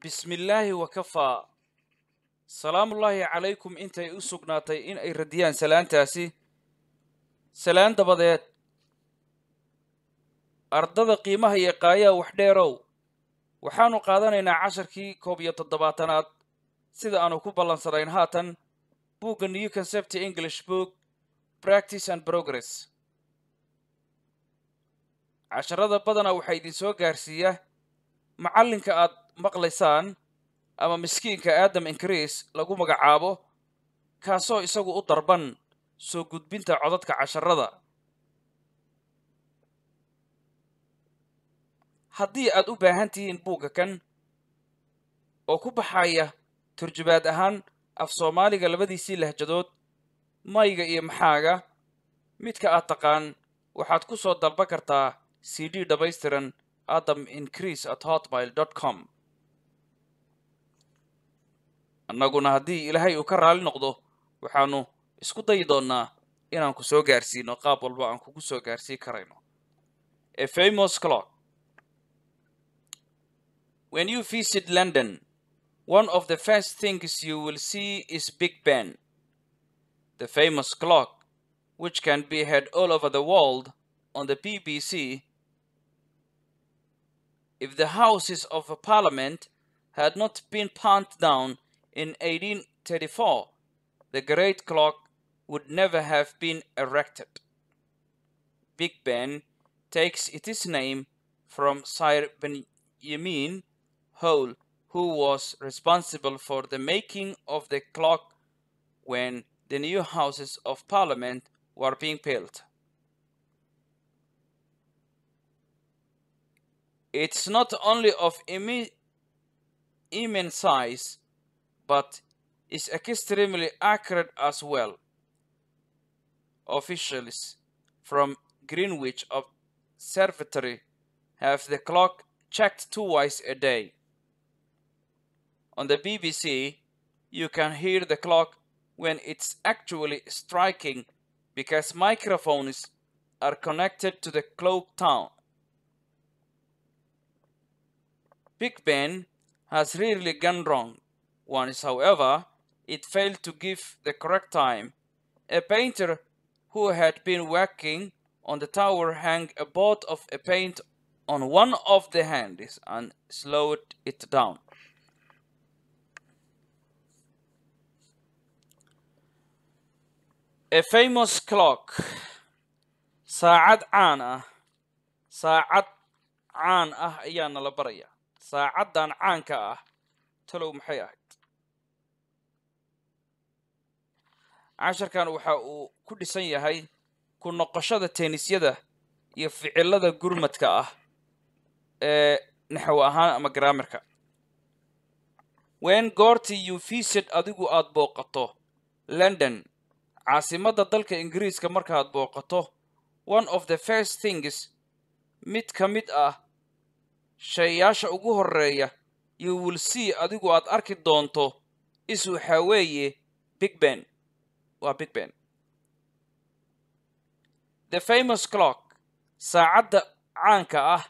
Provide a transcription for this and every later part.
bismi illaahi wakafaa salaamullaahi calaykum intay u sugnaatay in ay radiyaan salaantaasi salaan dabadeed ardada qiimaha yaqaayaa wax dheerow waxaanu qaadanaynaa casharkii koob iyo toddobaatanaad sida aanu ku ballansanayn haatan buugga new concept english book practice and progress casharada badanaa waxaa idin soo gaarsiiya macallinka aad maqlaysaan ama miskiinka aadam increase lagu magacaabo kaasoo isagu u darban soo gudbinta codadka casharada haddii aad u baahan tihiin buugga kan oo ku baxaya turjubaad ahaan af soomaaliga labadiisii lahjadood mayga iyo maxaaga midka aad taqaan waxaad ku soo dalban kartaa c d dhamaystiran adam increase at hotmail com annaguna haddii ilaahay uu ka raali noqdo waxaanu isku dayi doonnaa inaan ku soo gaarsiino qaab walba aan kugu soo gaarsiin karayno famous clock when you visit london one of the first things you will see is big ben the famous clock which can be heard all over the world on the b b c if the houses of a parliament had not been punt down In 1834, the great clock would never have been erected. Big Ben takes its name from Sir Benjamin Hole, who was responsible for the making of the clock when the new Houses of Parliament were being built. It's not only of immense size, but is extremely accurate as well. Officials from Greenwich Observatory have the clock checked twice a day. On the BBC, you can hear the clock when it's actually striking because microphones are connected to the clock tower. Big Ben has really gone wrong ones, however, it failed to give the correct time. A painter who had been working on the tower hung a boat of paint on one of the hands and slowed it down. A famous clock, Sa'ad عانا Sa'ad عان أه إيانا Sa'ad ساعد عان كأه casharkan waxa uu ku dhisan yahay ku noqoshada tenisyada iyo ficilada gurmadka ah ee naxwo ahaan ama graamarka ween goortii yufisid adigu aad booqato london caasimadda dalka ingiriiska markaad booqato one of the first things mid ka mid ah shayaasha ugu horreeya you will see adigu aad arki doonto is waxaa weeye big ben waa big ben the famous clock saacadda caanka ah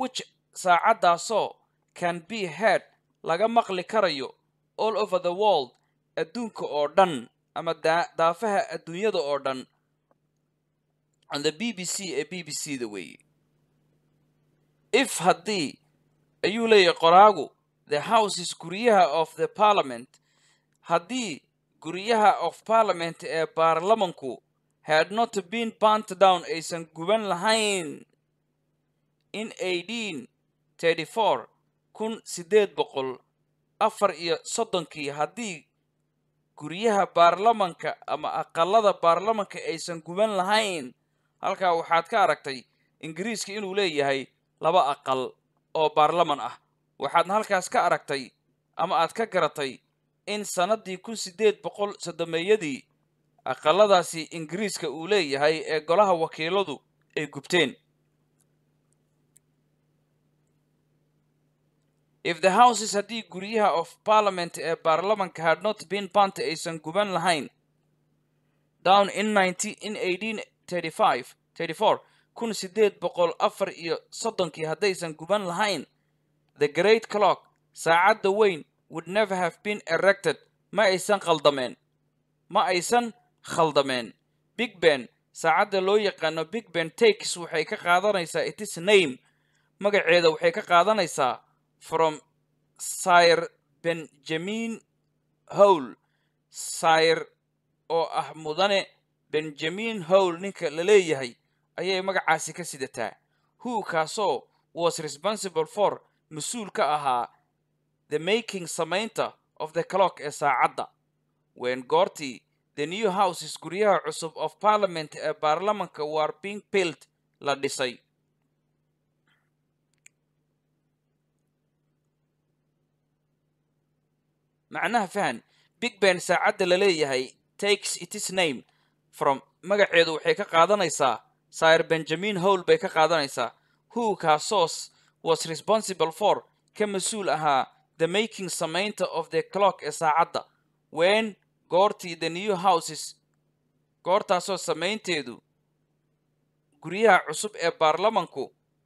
which saacaddaasoo can be head laga maqli karayo all over the world adduunka oo dhan ama daafaha adduunyada oo dhan on the b b c ee b b c da weeye if haddii ayuu leeyahay qoraagu the houses guryaha of the parliament haddii guryaha of parliament ee baarlamanku had not been bunt down aysan guban lahayn in aidin tirty four kun siddeed boqol afar iyo soddonkii haddii guryaha baarlamanka ama aqallada baarlamanka aysan guban lahayn halkaa waxaad ka aragtay ingiriiska inuu leeyahay laba aqal oo baarlaman ah waxaadna halkaas ka aragtay ama aad ka garatay in sannadii kun siddeed boqol soddomeeyadii aqalladaasi ingiriiska uu leeyahay ee golaha wakiiladu ay gubteen if the houses haddii guryaha of parliament ee baarlamanka had not been banta aysan guban lahayn down in kun siddeed boqol afar iyo soddonkii haddaysan guban lahayn the great clock saacadda weyn would never have been erected ma aysan khaldameen ma aysan khaldameen big ben saacadda loo yaqaano big ben takes waxay ka qaadanaysaa itis name magaceeda waxay ka qaadanaysaa from sire benjamin howl sire oo ah mudane benjamin howl ninka la leeyahay ayay magacaasi ka sidataa who kaasoo was responsible for mas-uul ka ahaa the making samaynta of the clock ee saacadda when goortii the new houses guryaha cusub of parliament ee eh, baarlamanka war being built la dhisay macnaha fahan big ben saacadda la leeyahay takes its name from magaceedu waxay ka qaadanaysaa sir benjamin howl bay ka qaadanaysaa who kaasoos was responsible for ka mas-uul ahaa the making samaynta of the clock ee saacadda wen goortii the new houses goortaasoo samaynteedu guryaha cusub ee baarlamanku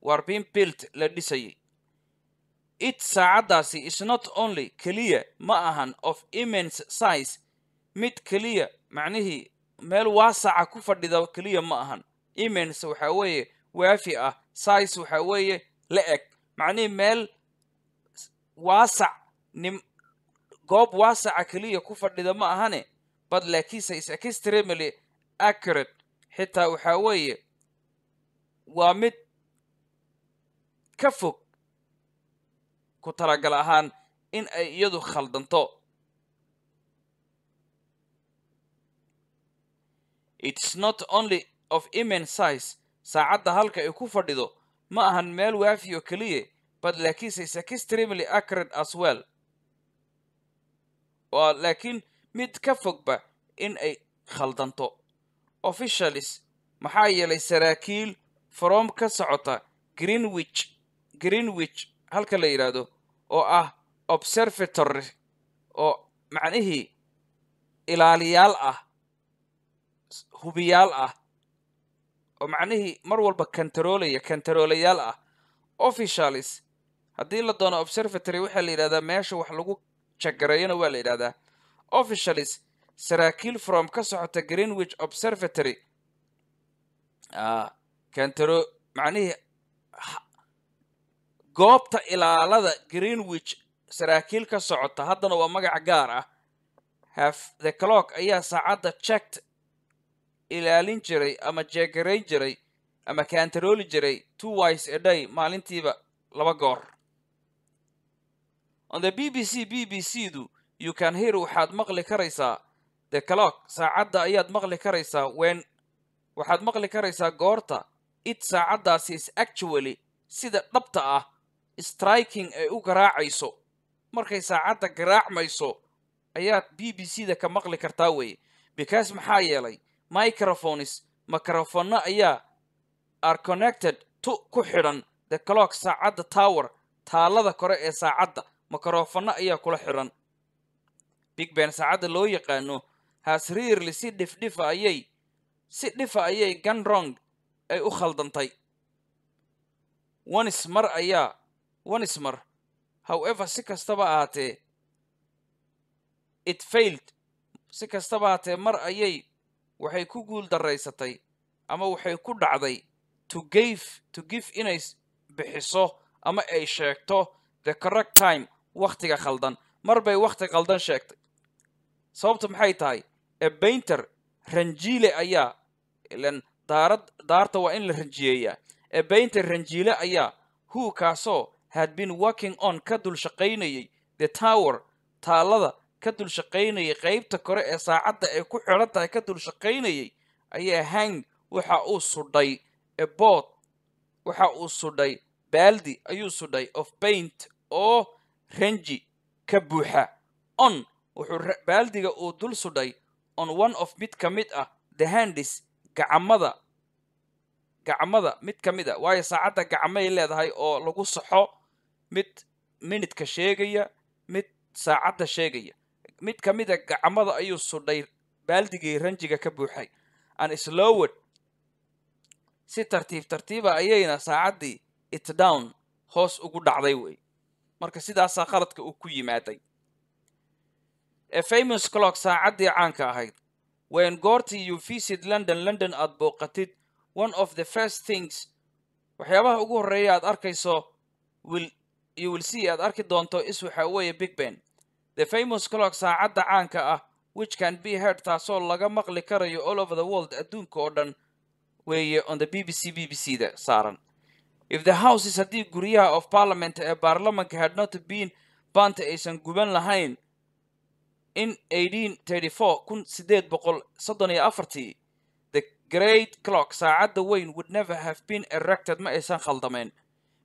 warbin bilt la dhisayay it saacaddaasi is not only keliya ma ahan of immense size mid keliya macnihii meel waasaca ku fadhida keliya ma ahan immense waxaa weeye waafi ah size waxaa weeye la eg macnihii meel waasac nim goob waasaca keliya ku fadhida ma ahane bad laakiinse is extremely accurate xitaa waxaa weeye waa mid ka fog ku talagal ahaan in ay iyadu khaldanto it's not only of immense size saacadda halka ay ku fadhido ma ahan meel waafi oo keliya but lakin says extremely acrid as well waa laakiin mid ka fogba in ay khaldanto officialis maxaa yeelay saraakiil from ka socota greenwich greenwich halka la yidhaahdo oo ah observatory oo macnihii ilaaliyaal ah hubiyaal ah oo macnihii mar walba kantaroolaya kantaroolayaal ah officialis haddii la doono observatory waxaa la yidhahdaa meesha wax lagu jagareeyona waa la yidhahdaa officialis saraakiil from ka socota greenwich observatory ah, kentaro macnihii goobta ilaalada greenwich saraakiil ka socota haddana waa magac gaar ah haf the clock ayaa saacadda checked ilaalin jiray ama jeegarayn jiray ama kantarooli jiray two wise a day maalintiiba laba goor on the b b c b b c du you can hear waxaad maqli karaysaa the clock saacadda ayaad maqli karaysaa wen waxaad maqli karaysaa goorta it saacaddaasi is actually sida dhabta ah striking ay u garaacayso markay saacadda garaacmayso ayaad b b c da ka maqli kartaa weeye because maxaa yeelay microphones microfonno ayaa are connected to ku xidhan the clock saacadda tower taallada kore ee saacadda makaroofano ayaa kula xidhan big ben saacadda loo yaqaano haasriirli si dhifdhifa ayay si dhifa ayay ganrong ay u khaldantay wanis mar ayaa wanis mar however si kastaba ahaatee it failed si kastaba haatee mar ayay waxay ku guul daraysatay ama waxay ku dhacday to give to give inay bixiso ama ay sheegto the correct time wakhtiga khaldan mar bay wakhti khaldan sheegtay sababta maxay tahay ebainter ranjiile ayaa ilan daarad daarta waa in la ranjiyeeyaa ebainter ranjiile ayaa hu kaasoo had been working on ka dul shaqaynayay the tower taallada ka dul shaqaynayay qaybta kore ee saacadda ay ku xidhan tahay ka dul shaqaynayay ayaa hang waxa uu sudhay ebood waxa uu sudhay baaldi ayuu sudhay of paint oo ranji ka buuxa on wuxuu baaldiga uu dul sudhay on one of mid ka mid ah the handis gacamada gacmada mid ka mid a ah. waayo saacadda gacmay leedahay oo lagu saxo mid minidka sheegaya mid saacadda sheegaya mid ka mid a ah gacmada ayuu sudhay baaldigii ranjiga ka buuxay an slowed si tartiib tartiiba ah ayayna saacaddii it down hoos ugu dhacday wey marka sidaasaa qaladka uu ku yimaaday ee famous clock saacaddii caanka ahayd when goortii you visit london london aad booqatid one of the first things waxyaabaha ugu horreeya aad arkayso wil iyo wilsii aad arki doonto is waxa weeye big ben the famous clock saacadda caanka ah which can be heard taasoo laga maqli karayo all over the world adduunka oo dhan weeye on the b b c b b c da saaran if the houses haddii guryaha of parliament ee baarlamanka had not been baanta aysan guban lahayn in four kun sideed boqol soddon iyo afartii the great clock saacadda weyn would never have been erected ma aysan khaldamayn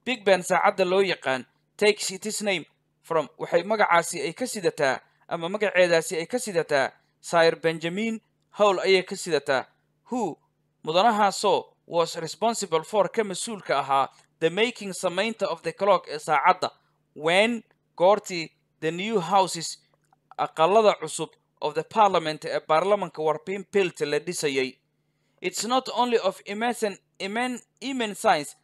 big ben saacadda loo yaqaan takes itis name from waxay magacaasi ay ka sidataa ama magaceedaasi ay ka sidataa sire benjamin howl ayay ka sidataa who mudanahaasoo was responsible for ka mas-uulka ahaa the making samaynta of the clock ee saacadda wen goortii the new houses aqallada cusub of the parliament ee baarlamanka warpin pilt la dhisayay it's not only of imen science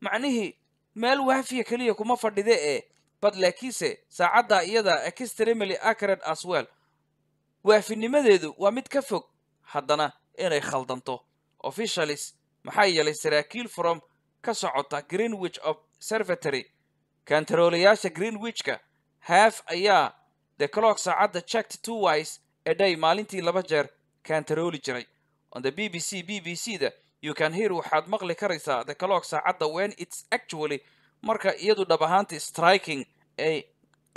macnihii meel waafiya keliya kuma fadhide ee bad laakiinse saacadda iyada extremely acred as well waafinimadeedu waa mid ka fog haddana inay khaldanto officialis maxaa yeelay saraakiil from ka socota greenwich observatory kantaroolayaasha greenwichka haaf ayaa the clock saacadda checked two wise ee maalintii laba jeer kantarooli jiray on the b b c b b c da you can hear waxaad maqli karaysaa the clock saacadda when it's actually marka iyadu dhab ahaantii striking ay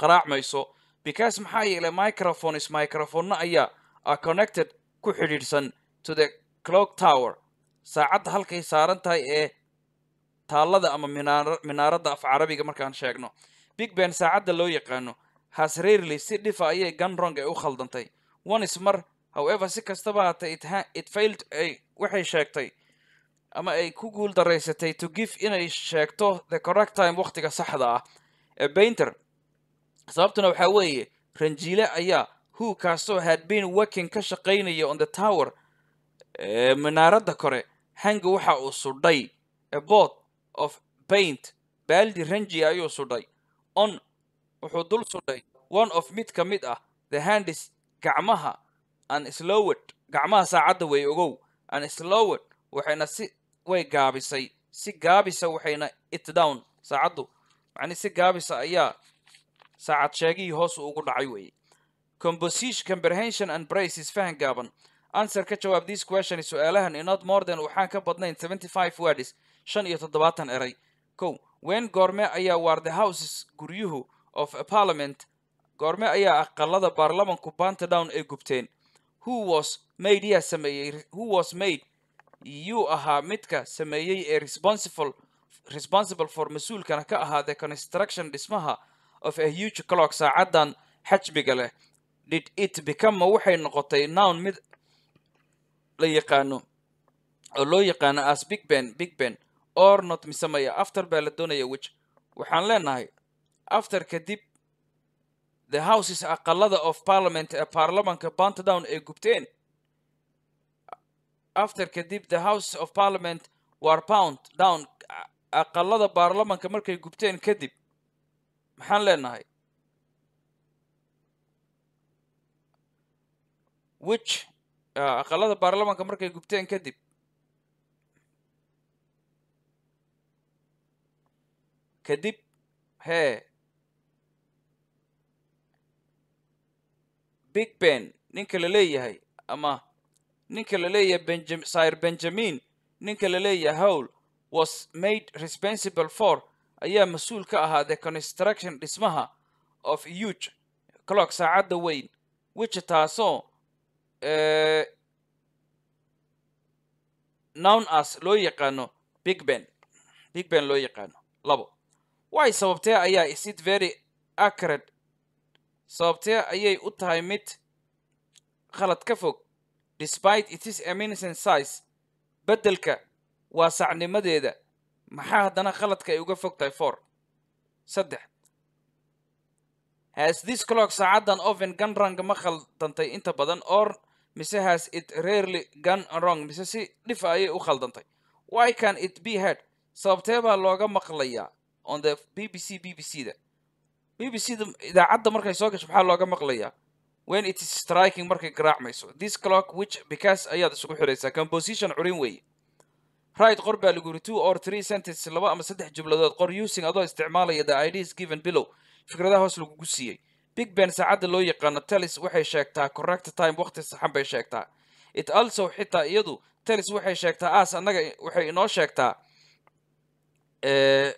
qaraacmayso because maxaa yeelay microphones microphonena ayaa a connected ku xidhiidhsan to the clock tower saacadda halkay saaran tahay ee taallada ama minaaradda af carabiga markaan sheegno big ben saacadda loo yaqaano hasrarly si dhifa ah ayay ganrong ee u khaldantay onis mar however si kastaba haatay it faild waxay sheegtay ama ay ku guul daraysatay to give inay sheegto the correct time waqtiga saxda ah ee bainter sababtuna waxaa weeye ranjiile ayaa who kaasoo had been working ka shaqaynaya on the tower minaaradda kore hangi waxa uu sudhay abot of paint baaldi ranji ayuu sudhay on wuxuu dul sudhay one of mid ka mid ah the handis gacmaha an slowed gacmaha saacadda way ogow an slowed waxayna si way gaabisay si gaabisa waxayna it down saacaddu macni si gaabisa ayaa saacad sheegihii hoos ugu dhacay weeye composition and braces fahan gaaban anser ka jawaab this question su-aalahan inot morden waxaan ka badnayn seventy shan iyo toddobaatan eray kow ween goorme ayaa war the houses guryuhu of a parliament goorme ayaa aqalada ah baarlamanku bantadown ay gubteen who was made yaa sameeyey who was made yuu ahaa midka sameeyey ee responsible responsible for mas-uulkana ka ahaa the construction dhismaha of a huge clock saacadan xajmiga leh did it become waxay noqotay nown mid la yaqaano oo loo yaqaano as big ben big ben or mise maya after baa la doonaya wej waxaan leenahay after kadib the houses aqalada of parliament ee baarlamanka bantadown ay gubteen after kadib the houses of parliament war pound down aqalada baarlamanka markay gubteen kadib maxaan leenahay which aqalada baarlamaanka markay gubteen kadib kadib hee big ben ninka la leeyahay ama ninka la leeyahay benjam sir benjamin ninka la leeyahay howl was made responsible for ayaa mas-uul ka ahaa the construction dhismaha of huge clock saacadda weyn which taasoo nown as loo yaqaano big ben big ben loo yaqaano labo way sababtee ayaa isid very acred sababtee ayay u tahay mid khalad ka fog despite itis amincent size beddelka waasacnimadeeda maxaa haddana khaladka ay uga fog tahay for saddex has this clock saacaddan oven ganranga ma khaldantay inta badan or mise has it rarely gun wrong mise si dhifa ayay u khaldantay why can it be heard sababtee baa looga maqlayaa on the b b c b b c da b b c da idaacadda markay soo gasho maxaa looga maqlayaa when it is striking markay garaacmayso this clock which because ayaad isugu xiraysaa composition curin weeye right qor baa lagu yiri two or three sentences laba ama saddex jumladood qor using adoo isticmaalaya the ideas given below fikradaha hoos lagugu siiyey big ben saacadda loo yaqaano telis waxay sheegtaa correct time waqti saxan bay sheegtaa it also xitaa iyadu telis waxay sheegtaa as annaga waxay inoo sheegtaa eh,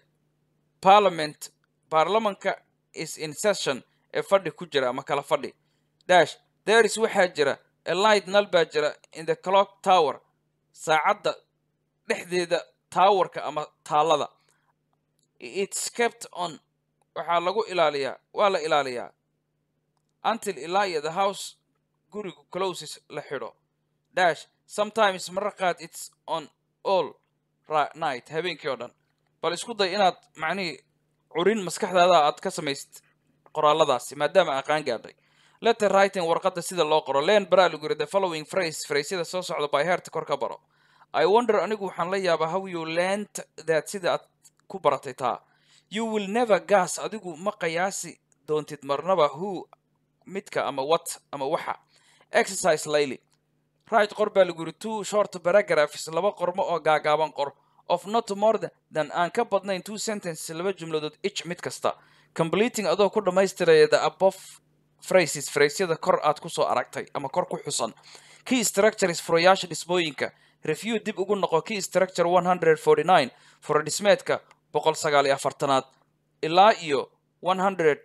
parliament baarlamanka is in session ee fadhi ku jira ama kala fadhi dash theris waxaa jira elight nal baa jira in the clock tower saacadda dhexdeeda taawarka ama taalada it's kept on waxaa lagu ilaaliyaa waa la ilaaliyaa until ilaa the house gurigu closes la xidho dash sometimes marra qaad its on all night habeenkii oo dhan bal isku day inaad macnihii curin maskaxdaada aad ka samaysid qoraaladaasi maadaama aqaan gaadhay letter writing warqadda sida loo qoro len baraa lagu yiri the following phrase fraysyada soo socda by hearta kor baro i wonder anigu waxaan la yaabaa how you learnt that sida aad ku baratay taa you will never gas adigu ma qiyaasi doontid marnaba who midka ama wat ama waxa exercise layly right qor baa lagu two short paragraphs laba qormo oo gaagaaban qor of not more than aan ka badnayn two sentences laba jumladood ich mid kasta completing adoo ku dhammaystiraya the above phrases fraysyada kor aad kusoo aragtay ama kor ku xusan key structures furayaasha dhismooyinka review dib ugu noqo key structure one hundred forty nine fura dhismeedka boqol sagaal iyo afartanaad ilaa iyo one hundred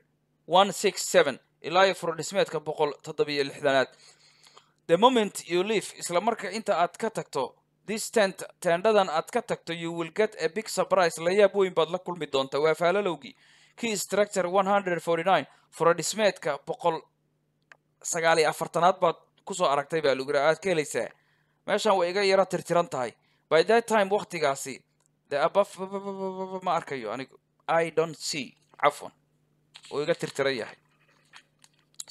one six seven ilaa iyo dhismeedka boqol toddobiyo lixdanaad the moment you live isla marka inta aad ka tagto this tent tendhadan aad ka tagto you will get a big surprise layaab weyn baad la kulmi doonta waa faalalowgii key structure one hundred furadhismeedka boqol sagaal iyo afartanaad baad kusoo aragtay baa lugura aad ka helaysaa meeshaan way iga yaro tirtiran tahay by that time waktigaasi the above ma arkayo anigu i don't see cafwan uu iga tirtiran yahay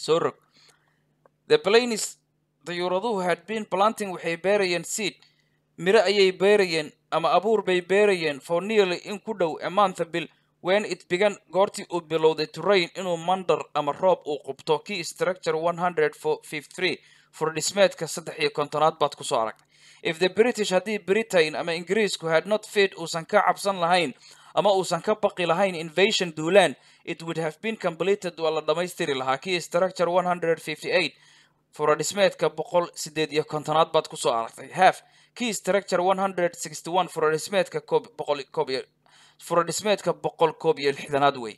soo rog the planes dayuuraduhu had been planting waxay beerayeen seed miro ayay beerayeen ama abuur bay beerayeen for nearly in ku dhow a bill when it began goortii uu bilowday turain inuu mandar ama roob uu qubto key structure one hundred saddex iyo kontonaad baad kusoo aragtay if the british haddii britain ama ingiriisku had not fit uusan ka cabsan lahayn ama uusan ka baqi lahayn invasion duulaan it would have been completed waa la dhammaystiri lahaa kii structure one hundred fifty eight furadhismeedka boqol sideed iyo kontonaad baad kusoo aragtay haf kii structure one hundred sixty one furadhismeedka koob boqol koob iyo furadhismeedka boqol koob iyo lixdanaad wey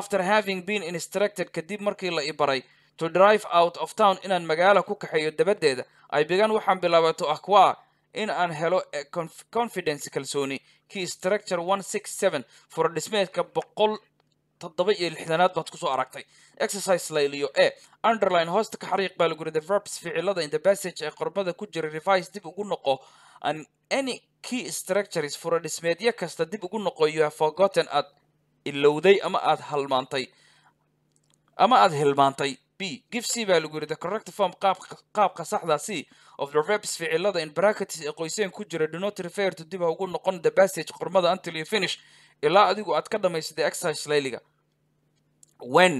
after having been instructed kadib markii la ibaray to drive out of town inaan magaala ku kaxeeyo dabaddeeda ay bigan waxaan bilaabay to aqua in aan helo eh, confidence kalsooni kii structure one six seven furadhismeedka boqol toddoba iyo lixdanaad baad kusoo aragtay exercise layliyo e underline hoosta ka xariiq baa lagu yidhi verbs ficilada in the passage ee qormada ku jira revise dib ugu noqo an any key structures dhismeedyo kasta dib ugu noqo you have forgotten aad ilowday ama aad halmaantay ama aad hilmaantay b gif c baa lagu yidhi the correct form qaabka saxda c of the reps ficilada in brackets ee qoyseen ku jira do not refer to dib ha ugu noqon the passage qormada until you finish ilaa adigu aad ka dhamaysaday exercise layliga wen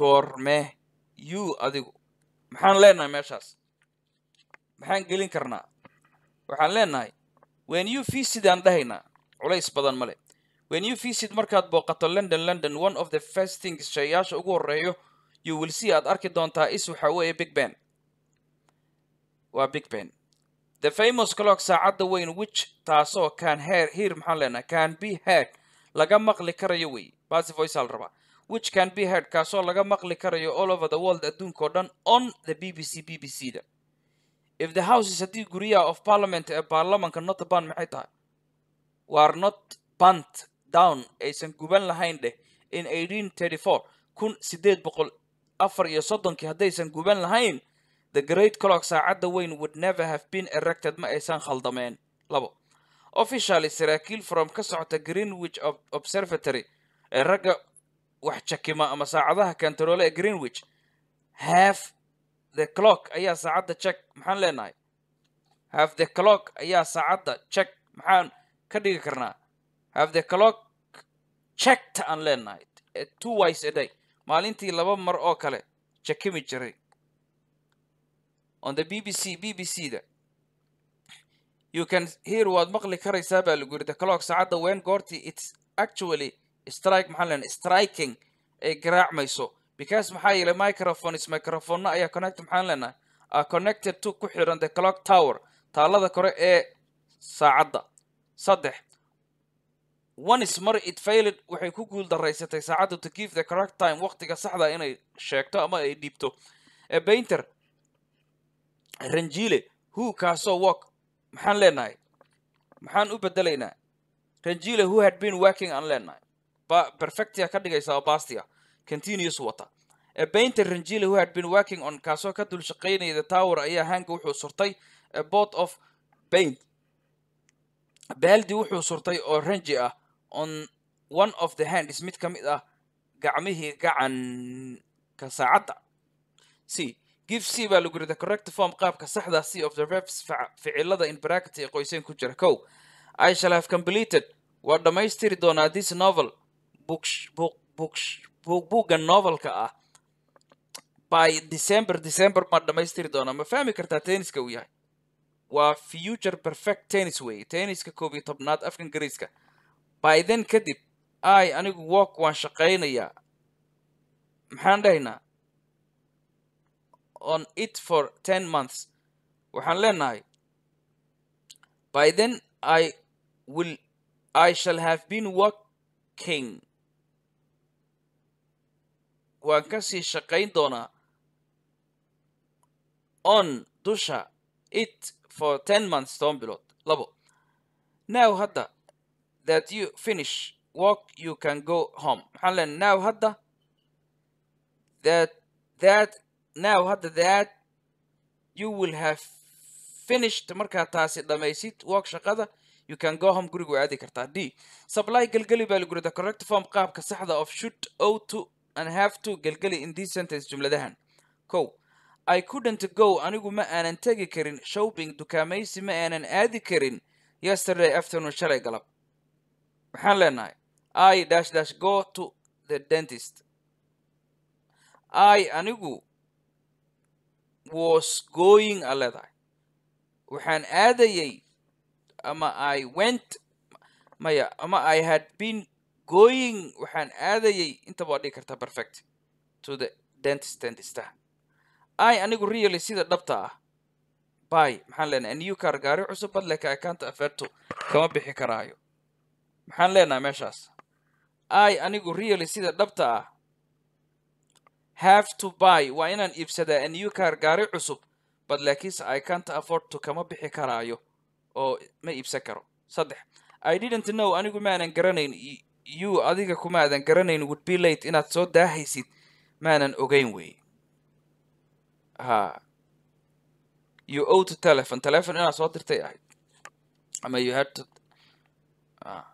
goorme you adigu maxaan leenahay meeshaas maxaan gelin karnaa waxaan leenahay wen you v sidaan dhahaynaa culays badan male when you visit markaad booqato london london one of the first things shayaasha ugu horreeyo you will see aad arki doontaa is waxa weeye big ben waa big ben the famous clock saacadda weyn which taasoo can hear here maxaan leenahay can be heard laga maqli karayo wey baasi voice al rabaa which can be heard kaasoo laga maqli karayo all over the world adduunka o dhan on the b b c b b c da if the houses haddii guryaha of parliament ee baarlamanka not band maxay tahay war not bant down aysan guban lahayn dheh in eighteen thirty four kun sideed boqol afar iyo soddonkii haddaysan guban lahayn the great clock saacadda weyn would never have been erected ma aysan khaldameen labo officially saraakiil from ka socota greenwich observatory ee ragga wax jakima ama saacadaha kantaroole ee greenwich half the clock ayaa saacadda jek maxaan leenahay half the clock ayaa saacadda jek maxaan ka dhigi karnaa half the clock jegta aan leenahay two wise a day maalintii laba mar oo kale jakimi jiray on the b b c b b c da you can hear waad maqli karaysaa baa lagu yiri the clock saacadda ween goortii it's actually strike maxaa leenahay striking ay garaacmayso because maxaa yeelay microphones microphona ayaa connect maxaan leenahay are connected to ku xiran the clock tower taalada kore ee saacadda saddex ones mar it failed waxay ku guul daraysatay saacadda to give the correct time waqtiga saxda inay sheegto ama ay dhiibto bainter ranjile hu kaasoo work maxaan leenahay maxaan u bedelaynaa ranjile who had been working aan leenahay perfectia ka dhigaysa oo bastia continuous wata bainter ranjile who had been working on kaasoo ka dul shaqaynaya the tower ayaa hanka wuxuu surtay a bot of baint baaldi wuxuu surtay oo ranji ah on one of the hands mid ka mid ah gacmihii gacanka saacadda c give c baa lagu yiri the correct form qaabka saxda c of the reps ficilada in bracket ee qoyseen ku jira kow i shall have completed waa dhammaystiri doonaa this novel buugga novelka ah by december december ma dhammaystiri doonaa ma fahmi kartaa tenniska uu yahay waa future perfect tennis way tenniska koob iyo tobnaad afka ingiriiska by then kadib ay anigu work waan shaqaynayaa maxaan dhahaynaa on it for ten months waxaan leenahay biden i will i shall have been working waan kasii shaqayn doonaa on dusha it for ten months toban bilood labo now hadda that you finish work you can go home maxaan now hadda that that now hadda that you will have finished markaa taasi dhamaysid work shaqada you can go home guriga aadi kartaa d supply gelgeli baa lagurida correct form qaabka saxda of should o to and have to gelgeli in this sentence jumladahan ko i couldn't go anigu ma aanan tegi karin shopping dukaamaysi ma aanan aadi karin yesterday afternoon shalay galab maxaan leenahay i dash dash go to the dentist i anigu was going a leedahay waxaan aadayay ama i went maya ama i had been going waxaan aadayay intaba waa dhigi kartaa perfect to the dentist dentista i anigu really sida dhabta ah by maxaan leenahay new kaargaari cusub bad leka akaanta aferto kama bixi karaayo maxaan leenahay meeshaas i anigu really sida dhabta ah have to buy waa inaan iibsadaa new car gaari cusub but laakiinse i cant afford to kama bixi karaayo oo ma iibsan karo saddex i didn't know anigu maanan garanayn you adiga kumaadan garanayn would be late inaad soo daahaysid maanan ogeyn wey ha you ow to telephone telephone inaad soo dirtay ahayd ama you had to ah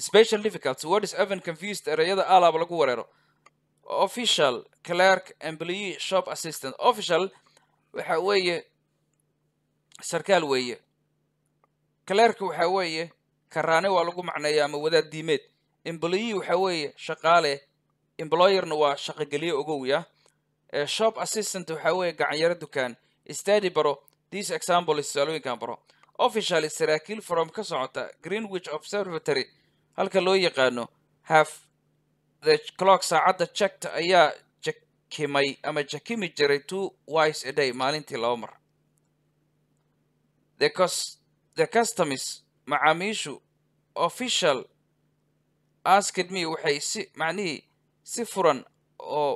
special difficult wordis even confused ereyada alab lagu wereero official clerk employee shop assistant official waxa weeye sarkaal weeye clerk waxa weeye karaane waa lagu macneeya ama wadaad diimeed employee waxa weeye shaqaale employerna waa shaqogeliye ogowya eh, shop assistant waxa weeye gacanyaro dukaan stady baro this example is tusaalooyinkan baro official saraakiil from ka socota greenwich observatory halka loo yaqaano half the clock saacadda jagta ayaa jakimay ama jakimi jiray two wise a day maalintii laba mar the customs macaamiishu official asked me waxay si macnihii si furan oo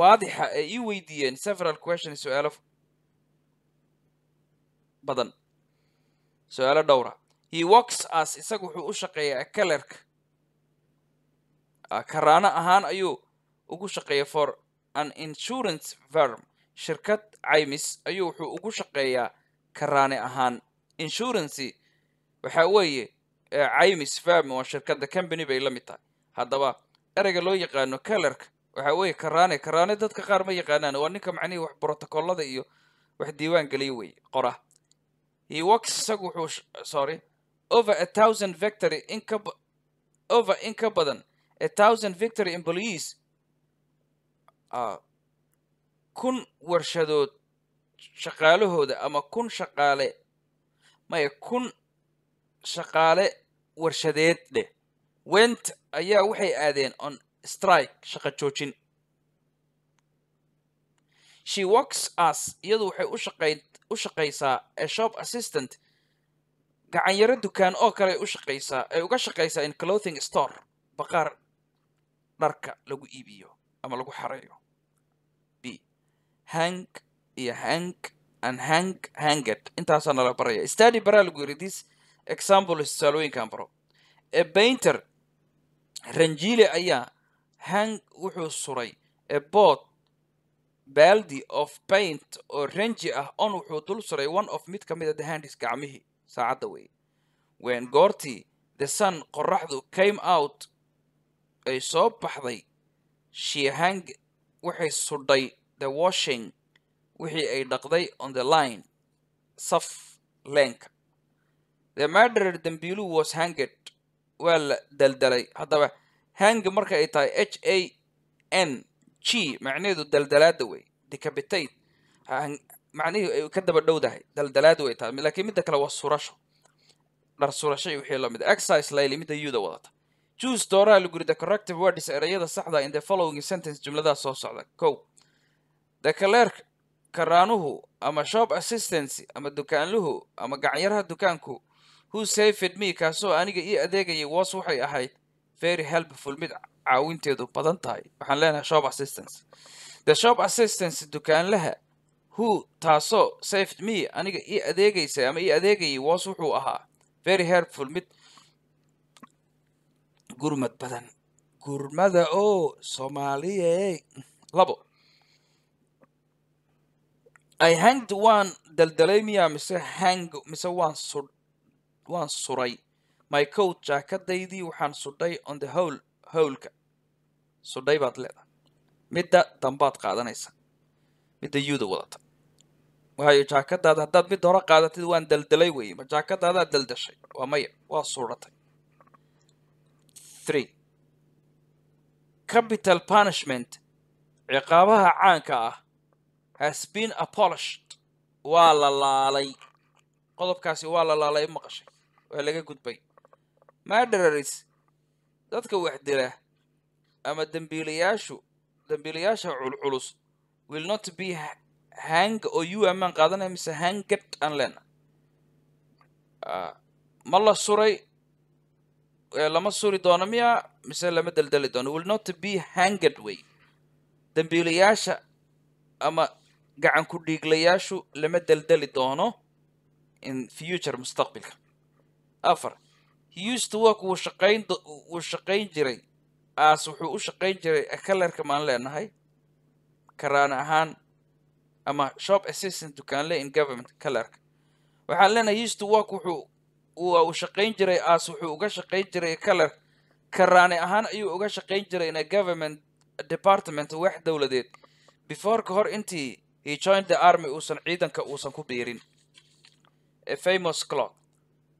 waadixa ay ii weydiiyeen several questions su-aalo badan su-aalo dhowra he works as isagu wuxuu u shaqeeyaa kalerka ah, karaano ahaan ayuu ugu shaqeeya for an insurance firm shirkad caymis ayuu wuxuu ugu shaqeeyaa karaane ahaan insurancy waxaa weeye eh, caymis firm waa shirkadda company bay la mid tahay haddaba ereyga loo yaqaano kalerka waxaa weeye karaane karaane dadka qaar ma yaqaanaan waa ninka macnihii wax protokollada iyo wax diiwaan geliya weeye qorah he works isagu wuxuu sorry over a thousand victory inka over in ka badan a thousand victory employees kun warshadood shaqaalahooda ama kun shaqaale maya kun shaqaale warshadeed leh went ayaa waxay aadeen on strike shaqa joojin she works as iyadu waxay u shaqaysaa a shop assistant gacanyaro dukaan oo kale ay u shaqaysaa ay uga shaqaysaa in clothing store baqaar dharka lagu iibiyo ama lagu xareeyo b hank iyo hank and hank hanged intaasaa nala baraya stadi baraa lagu yiri this example tusaalooyinkaan baro ee bainter ranjile ayaa hank wuxuu suray ee bood baldy of paint oo ranji ah on wuxuu dul suray one of mid ka mid a ah the gacmihii saacadda wey wen goortii the sun qoraxdu came out ay soo baxday she hang waxay sudhay the washing wixii ay dhaqday on the line saf leenka the murderer dambilu was hanged waa la daldalay haddaba hang marka ay tahay h a n g macnaheedu daldalaada wey decapitate macnihii ka daba dhowdahay daldalaad way tahay laakiin midda kale waa surasho dhar surasho wixii lamid exercise layli midda yuda wadata choose dooraha lagu yiri the corrective word is saxda in the following sentence jumladaas soo socda kow the clerk karaanuhu ama shop assistancy ama dukaanluhu ama gacyaraha dukaanku who safed me kaasoo aniga ii adeegayay was waxay ahayd very helpful mid caawinteedu badan tahay waxaan leenahay shop assistance the shop assistance dukaanlaha who taaso saved me aniga ii adeegaysay ama ii adeegayay was wuxuu ahaa very helpful mid gurmad badan gurmada oo soomaaliye labo i hanged waan daldalay miya mise hang mise waan su waan suray my coat jaakadaydii waxaan sudhay on the howl howlka sudhay baad leedahay midda dambaad qaadanaysa midda yuda wadata waayo jaakadaada haddaad mid hore qaadatid waan daldalay wey ma jaakadaadaa daldashay waa maya waa suudhatay three capital punishment ciqaabaha caanka ah has been apolished waa la laalay qodobkaasi waa la laalay maqashay waa laga gudbay maderaris dadka wax ama dembiilayaashu dembiilayaasha culculus will not be hang oo u ah maan qaadanaya mise hanged aan leena ah, ma la suray lama suri doono miya mise lama deldeli doono will not be hanged way dambiilayaasha ama gacan ku dhiiglayaashu lama deldeli doono in future mustaqbilka afar hused work wuu shaqayn wuu shaqayn jiray aas wuxuu u shaqayn jiray kalarka maan leenahay karaan ahaan ama shop assistant dukaanle in government kalarka waxaan leenahay used to work wuxuu uu shaqayn jiray as wuxuu uga shaqayn jiray kalar karaane ahaan ayuu uga shaqayn jiray ina government department wax dowladeed before ka hor intii he joined the army uusan ciidanka uusan ku biirin a famous clock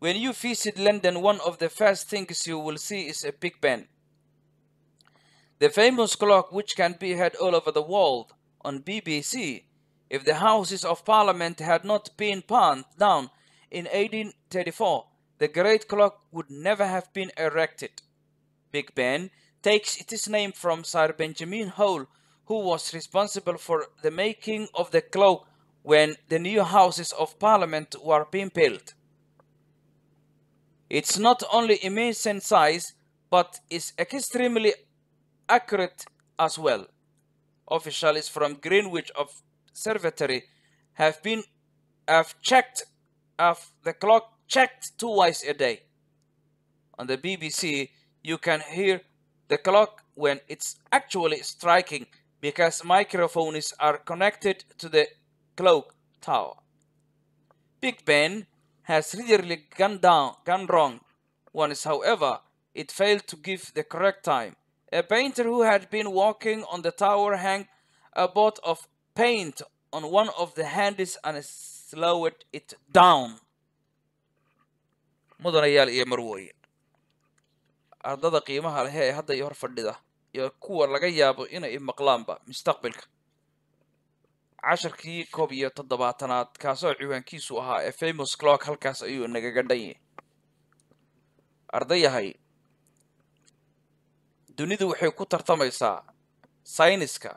when you visit london one of the first things you will see is a big band the famous clock which can be heard all over the world on bbc if the Houses of Parliament had not been burned down in 1834, the great clock would never have been erected. Big Ben takes its name from Sir Benjamin Hole, who was responsible for the making of the clock when the new Houses of Parliament were being built. It's not only immense in size, but is extremely accurate as well. Officials from Greenwich of Observatory have been have checked have the clock checked twice a day. On the BBC, you can hear the clock when it's actually striking because microphones are connected to the clock tower. Big Ben has regularly gone down, gone wrong. Once, however, it failed to give the correct time. A painter who had been walking on the tower hung a boat of paint on one of the hands and slowed it down mudanayaal iyo marwooyin ardada qiimaha leh ee hadda iyo hor fadhida iyo kuwa laga yaabo inay maqlaanba mustaqbalka casharkii koob iyo toddobaatanaad kaasoo ciwaankiisu ahaa ee famous clock halkaas ayuu nagaga dhanye ardayahay dunidu waxay ku tartamaysaa sayniska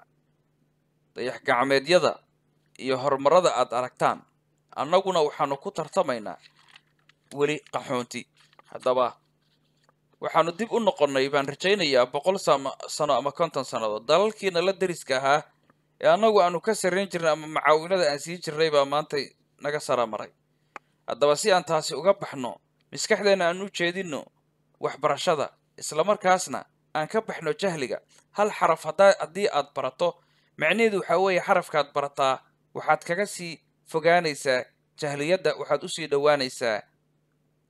dayax gacmeedyada iyo horumarada aad aragtaan annaguna waxaanu ku tartamaynaa weli qaxoonti haddaba waxaanu dib u noqonnay baan rajaynayaa boqol sano ama konton sannadood dalalkiina la deriska ahaa ee annagu aanu ka sarayn jirnay ama macaawinada aan siin jirnay baa maantay naga sara maray haddaba si aan taasi uga baxno maskaxdeenna aan u jeedinno waxbarashada islamarkaasna aan ka baxno jahliga hal xaraf haddii aad barato macnaheedu waxaa weeye xarafkaad barataa waxaad kaga sii fogaanaysaa jahliyadda waxaad usii dhowaanaysaa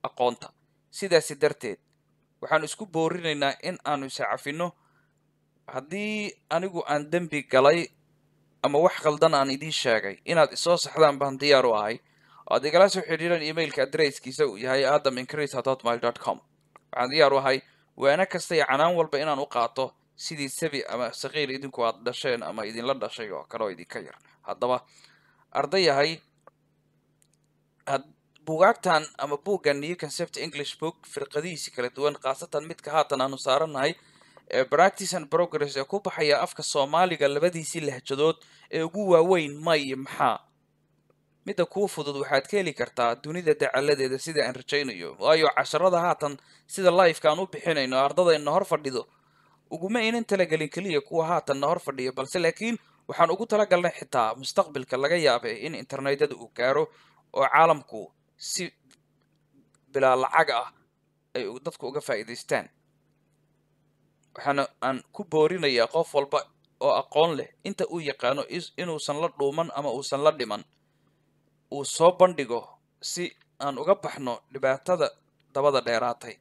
aqoonta sidaasi darteed waxaan isku boorinaynaa in aanu iscafinno haddii anigu aan dembi galay ama wax khaldan aan idiin sheegay inaad isoo saxdaan baan diyaar u ahay oad igala soo xidhiiran emailka adresskiisa uu yahay adam increase hotmail com waxaan diyaar u ahay waana kasta iyo canaan walba inaan u qaato sidii sabi ama sakiir idinku aad dhasheen ama idinla dhashay oo kaleoo idinka yar haddaba ardayahay buugaagtan ama buuggan new concept english book firqadihiisi kala duwan khaasatan midka haatan aanu saarannahay ee practice and progress ee ku baxaya afka soomaaliga labadiisii lahjadood ee ugu waaweyn may iyo maxaa midda kuu fudud waxaad ka heli kartaa dunida dacaladeeda sida aan rajaynayo waayo casharada haatan sida live aan u bixinayno ardadayna hor fadhido uguma aynan talagelin keliya kuwa haatanna hor fadhiya balse laakiin waxaan ugu tala galnay xitaa mustaqbalka laga yaabay in internetyada uu gaaro oo caalamku si bilaa lacag ah ay dadku uga faa'iidaystaan waxaana aan ku boorinayaa qof walba oo aqoon leh inta uu yaqaano inuusan la dhuuman ama uusan la dhiman uu soo bandhigo si aan uga baxno dhibaatada dabada dheeraatay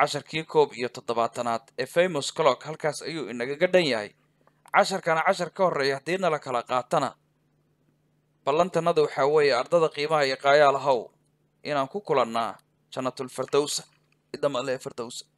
casharkii koob iyo toddobaatanaad ee famous clock halkaas ayuu inagaga dhan yahay casharkana cashar ka horreeya haddiina la kala qaatana ballantanada waxaa weeye ardada qiimaha iyo qaayaalahow inaan ku kulannaa jannatulfirdowsa idamale firdowsa